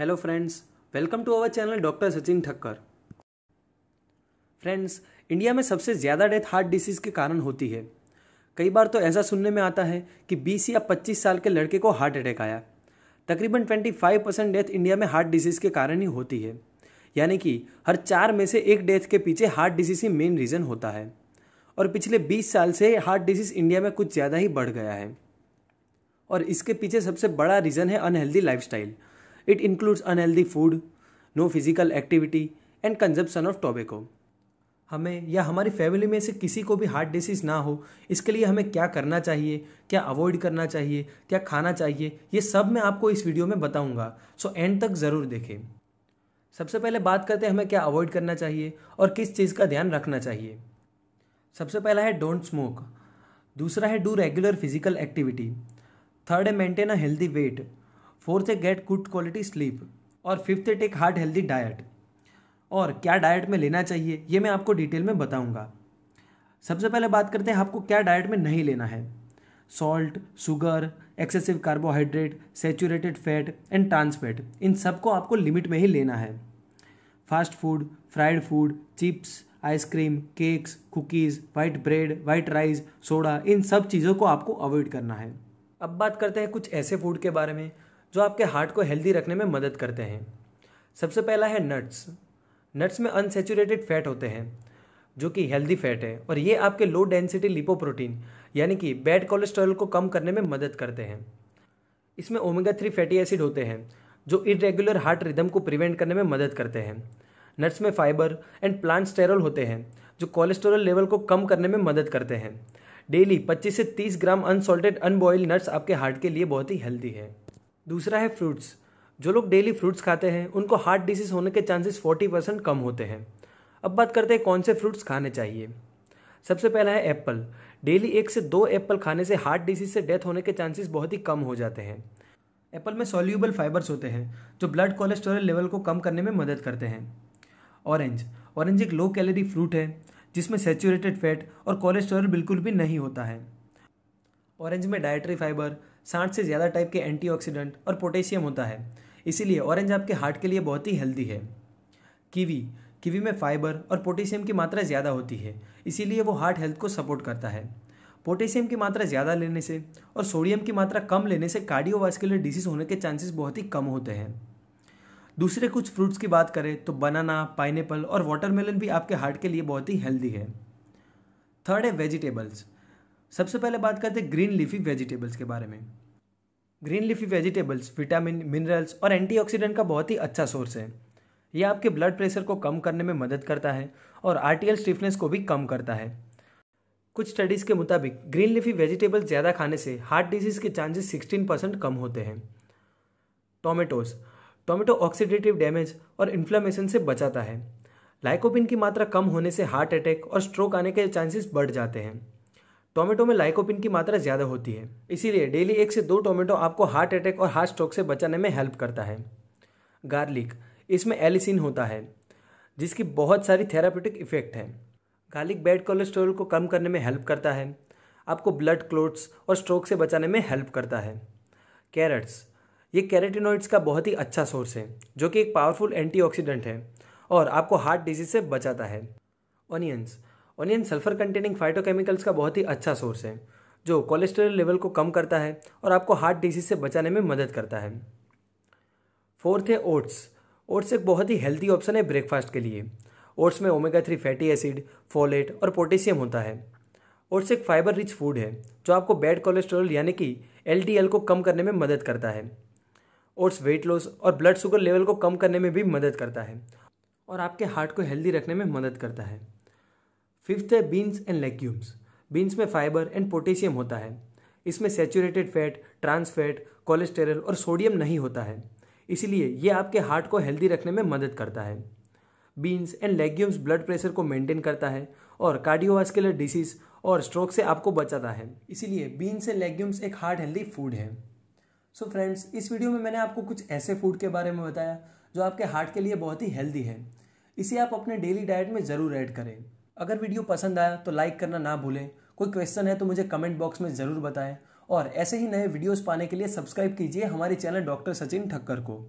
hello friends welcome to our channel doctor Sachin Thakkar friends India में सबसे ज़्यादा डेथ हार्ट डिसीज़ के कारण होती है कई बार तो ऐसा सुनने में आता है कि 20 या 25 साल के लड़के को हार्ट अटैक आया तकरीबन 25 परसेंट डेथ इंडिया में हार्ट डिसीज़ के कारण ही होती है यानी कि हर चार में से एक डेथ के पीछे हार्ट डिसीज़ ही मेन रीज़न होता है और पिछले 20 साल से हार्ट डिसीज़ इंडिया में कुछ ज़्यादा ही बढ़ गया है और इसके पीछे सबसे बड़ा रीज़न है unhealthy lifestyle it includes unhealthy food no physical activity and consumption of tobacco हमें या हमारी फैमिली में से किसी को भी हार्ट डिसीज़ ना हो इसके लिए हमें क्या करना चाहिए क्या अवॉइड करना चाहिए क्या खाना चाहिए ये सब मैं आपको इस वीडियो में बताऊंगा सो एंड तक ज़रूर देखें सबसे पहले बात करते हैं हमें क्या अवॉइड करना चाहिए और किस चीज़ का ध्यान रखना चाहिए सबसे पहला है डोंट स्मोक दूसरा है do regular physical activity third है maintain a healthy weight fourth है गेट गुड क्वालिटी स्लीप और फिफ्थ है टेक हार्ट हेल्दी डाइट और क्या डाइट में लेना चाहिए ये मैं आपको डिटेल में बताऊंगा सबसे पहले बात करते हैं आपको क्या डाइट में नहीं लेना है salt sugar excessive carbohydrate saturated fat and trans fat इन सबको आपको लिमिट में ही लेना है fast food fried food chips ice cream cakes cookies white bread white rice soda इन सब चीज़ों को आपको अवॉइड करना है अब बात करते हैं कुछ ऐसे फूड के बारे में जो आपके हार्ट को हेल्दी रखने में मदद करते हैं सबसे पहला है नट्स नट्स में अनसेचुरेटेड फैट होते हैं जो कि हेल्दी फैट है और ये आपके लो डेंसिटी लिपोप्रोटीन यानी कि बैड कोलेस्ट्रॉल को कम करने में मदद करते हैं इसमें ओमेगा थ्री फैटी एसिड होते हैं जो इरेगुलर हार्ट रिदम को प्रिवेंट करने में मदद करते हैं नट्स में फाइबर एंड प्लांट स्टेरॉल होते हैं जो कोलेस्ट्रॉल लेवल को कम करने में मदद करते हैं डेली 25 से 30 ग्राम अनसॉल्टेड अनबॉइल्ड नट्स आपके हार्ट के लिए बहुत ही हेल्दी है दूसरा है फ्रूट्स जो लोग डेली फ्रूट्स खाते हैं उनको हार्ट डिजीज होने के चांसेस फोर्टी परसेंट कम होते हैं अब बात करते हैं कौन से फ्रूट्स खाने चाहिए सबसे पहला है एप्पल डेली एक से दो एप्पल खाने से हार्ट डिजीज से डेथ होने के चांसेस बहुत ही कम हो जाते हैं एप्पल में सोल्यूबल फाइबर्स होते हैं जो ब्लड कोलेस्ट्रॉल लेवल को कम करने में मदद करते हैं ऑरेंज ऑरेंज एक लो कैलोरी फ्रूट है जिसमें सेचूरेटेड फैट और कोलेस्ट्रॉल बिल्कुल भी नहीं होता है ऑरेंज में डायट्री फाइबर साठ से ज़्यादा टाइप के एंटीऑक्सीडेंट और पोटेशियम होता है इसीलिए ऑरेंज आपके हार्ट के लिए बहुत ही हेल्दी है कीवी कीवी में फाइबर और पोटेशियम की मात्रा ज़्यादा होती है इसीलिए वो हार्ट हेल्थ को सपोर्ट करता है पोटेशियम की मात्रा ज़्यादा लेने से और सोडियम की मात्रा कम लेने से कार्डियोवास्कुलर डिसीज होने के चांसेस बहुत ही कम होते हैं दूसरे कुछ फ्रूट्स की बात करें तो बनाना पाइनएप्पल और वाटरमेलन भी आपके हार्ट के लिए बहुत ही हेल्दी है थर्ड है वेजिटेबल्स सबसे पहले बात करते हैं ग्रीन लीफी वेजिटेबल्स के बारे में green leafy vegetables vitamin minerals और एंटीऑक्सीडेंट का बहुत ही अच्छा सोर्स है यह आपके ब्लड प्रेशर को कम करने में मदद करता है और आर्टिकल स्टिफनेस को भी कम करता है कुछ स्टडीज़ के मुताबिक ग्रीन लिफी वेजिटेबल्स ज़्यादा खाने से हार्ट डिजीज़ के चांसेस सिक्सटीन परसेंट कम होते हैं टोमेटोज टोमेटो ऑक्सीडेटिव डैमेज और इन्फ्लेमेशन से बचाता है लाइकोपिन की मात्रा कम होने से हार्ट अटैक और स्ट्रोक आने के चांसेस बढ़ जाते हैं टोमेटो में लाइकोपिन की मात्रा ज़्यादा होती है इसीलिए डेली एक से दो टोमेटो आपको हार्ट अटैक और हार्ट स्ट्रोक से बचाने में हेल्प करता है गार्लिक इसमें एलिसिन होता है जिसकी बहुत सारी थेरापेटिक इफेक्ट है गार्लिक बैड कोलेस्ट्रॉल को कम करने में हेल्प करता है आपको ब्लड क्लोट्स और स्ट्रोक से बचाने में हेल्प करता है कैरेट्स ये कैरेटिनोइड्स का बहुत ही अच्छा सोर्स है जो कि एक पावरफुल एंटीऑक्सीडेंट है और आपको हार्ट डिजीज से बचाता है onions onion sulphur containing phytochemicals का बहुत ही अच्छा सोर्स है जो कोलेस्ट्रॉल लेवल को कम करता है और आपको हार्ट डिजीज से बचाने में मदद करता है फोर्थ है ओट्स ओट्स एक बहुत ही हेल्थी ऑप्शन है ब्रेकफास्ट के लिए ओट्स में omega three fatty acid folate और पोटेशियम होता है ओट्स एक फाइबर रिच फूड है जो आपको बैड कोलेस्ट्रॉल यानी कि एल को कम करने में मदद करता है ओट्स वेट लॉस और ब्लड शुगर लेवल को कम करने में भी मदद करता है और आपके हार्ट को हेल्दी रखने में मदद करता है फिफ्थ है बीन्स एंड लेग्यूम्स बीन्स में फाइबर एंड पोटेशियम होता है इसमें saturated fat trans fat cholesterol और सोडियम नहीं होता है इसलिए ये आपके हार्ट को हेल्दी रखने में मदद करता है beans and legumes blood pressure को मेंटेन करता है और कार्डियोवास्कुलर डिसीज और स्ट्रोक से आपको बचाता है इसीलिए बीन्स एंड लेग्यूम्स एक हार्ट हेल्दी फूड है सो so फ्रेंड्स इस वीडियो में मैंने आपको कुछ ऐसे फूड के बारे में बताया जो आपके हार्ट के लिए बहुत ही हेल्दी है इसे आप अपने डेली डाइट में ज़रूर ऐड करें अगर वीडियो पसंद आया तो लाइक करना ना भूलें कोई क्वेश्चन है तो मुझे कमेंट बॉक्स में ज़रूर बताएं और ऐसे ही नए वीडियोस पाने के लिए सब्सक्राइब कीजिए हमारे चैनल डॉक्टर सचिन ठक्कर को